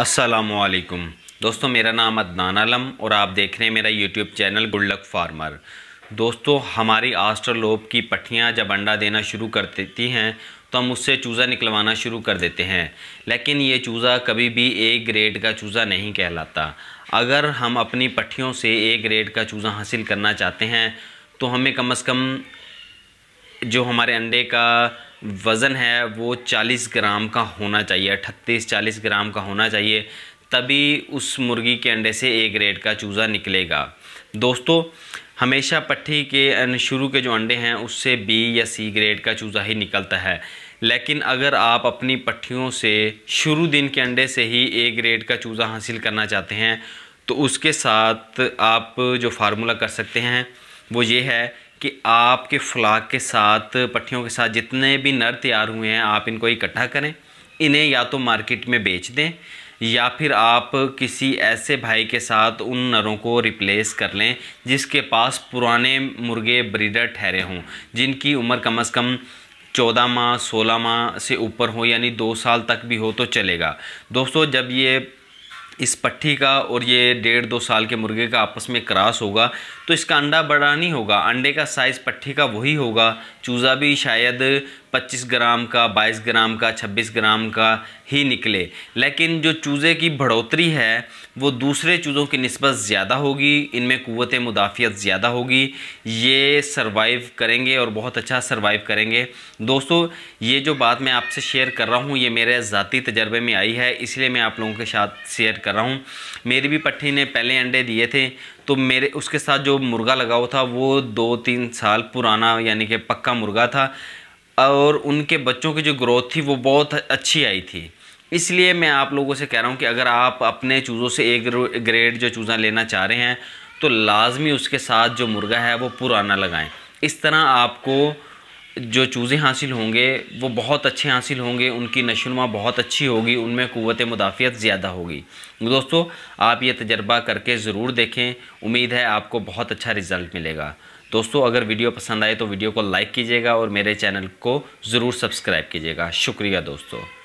असलकुम दोस्तों मेरा नाम अदनान आलम और आप देख रहे हैं मेरा यूट्यूब चैनल गुड फार्मर दोस्तों हमारी आस्ट्रोलोब की पट्टियाँ जब अंडा देना शुरू कर देती हैं तो हम उससे चूज़ा निकलवाना शुरू कर देते हैं लेकिन ये चूज़ा कभी भी एक ग्रेड का चूज़ा नहीं कहलाता अगर हम अपनी पट्टियों से एक ग्रेड का चूज़ा हासिल करना चाहते हैं तो हमें कम अज़ कम जो हमारे अंडे का वज़न है वो 40 ग्राम का होना चाहिए 38 चालीस ग्राम का होना चाहिए तभी उस मुर्गी के अंडे से एक ग्रेड का चूज़ा निकलेगा दोस्तों हमेशा पट्टी के शुरू के जो अंडे हैं उससे बी या सी ग्रेड का चूज़ा ही निकलता है लेकिन अगर आप अपनी पट्टियों से शुरू दिन के अंडे से ही ए ग्रेड का चूज़ा हासिल करना चाहते हैं तो उसके साथ आप जो फार्मूला कर सकते हैं वो ये है कि आपके फ्लाक के साथ पट्टियों के साथ जितने भी नर तैयार हुए हैं आप इनको इकट्ठा करें इन्हें या तो मार्केट में बेच दें या फिर आप किसी ऐसे भाई के साथ उन नरों को रिप्लेस कर लें जिसके पास पुराने मुर्गे ब्रीडर ठहरे हों जिनकी उम्र कम अज़ कम चौदह माह सोलह माह से ऊपर हो यानी दो साल तक भी हो तो चलेगा दोस्तों जब ये इस पट्टी का और ये डेढ़ दो साल के मुर्गे का आपस में क्रॉस होगा तो इसका अंडा बड़ा नहीं होगा अंडे का साइज़ पट्टी का वही होगा चूज़ा भी शायद 25 ग्राम का 22 ग्राम का 26 ग्राम का ही निकले लेकिन जो चूज़े की बढ़ोतरी है वो दूसरे चूज़ों की नस्बत ज़्यादा होगी इनमें क़वत मुदाफ़ियत ज़्यादा होगी ये सरवाइव करेंगे और बहुत अच्छा सरवाइव करेंगे दोस्तों ये जो बात मैं आपसे शेयर कर रहा हूँ ये मेरे ज़ाती तजर्बे में आई है इसलिए मैं आप लोगों के साथ शेयर कर रहा हूँ मेरी भी पट्टी ने पहले अंडे दिए थे तो मेरे उसके साथ जो मुर्गा लगा हुआ था वो दो तीन साल पुराना यानी कि पक्का मुर्गा था और उनके बच्चों की जो ग्रोथ थी वो बहुत अच्छी आई थी इसलिए मैं आप लोगों से कह रहा हूँ कि अगर आप अपने चूज़ों से एक ग्रेड जो चूज़ा लेना चाह रहे हैं तो लाजमी उसके साथ जो मुर्गा है वो पुराना लगाएं इस तरह आपको जो चूज़ें हासिल होंगे वो बहुत अच्छे हासिल होंगे उनकी नशोनुमा बहुत अच्छी होगी उनमें क़वत मुदाफ़ियत ज़्यादा होगी दोस्तों आप ये तजर्बा करके ज़रूर देखें उम्मीद है आपको बहुत अच्छा रिज़ल्ट मिलेगा दोस्तों अगर वीडियो पसंद आए तो वीडियो को लाइक कीजिएगा और मेरे चैनल को ज़रूर सब्सक्राइब कीजिएगा शुक्रिया दोस्तों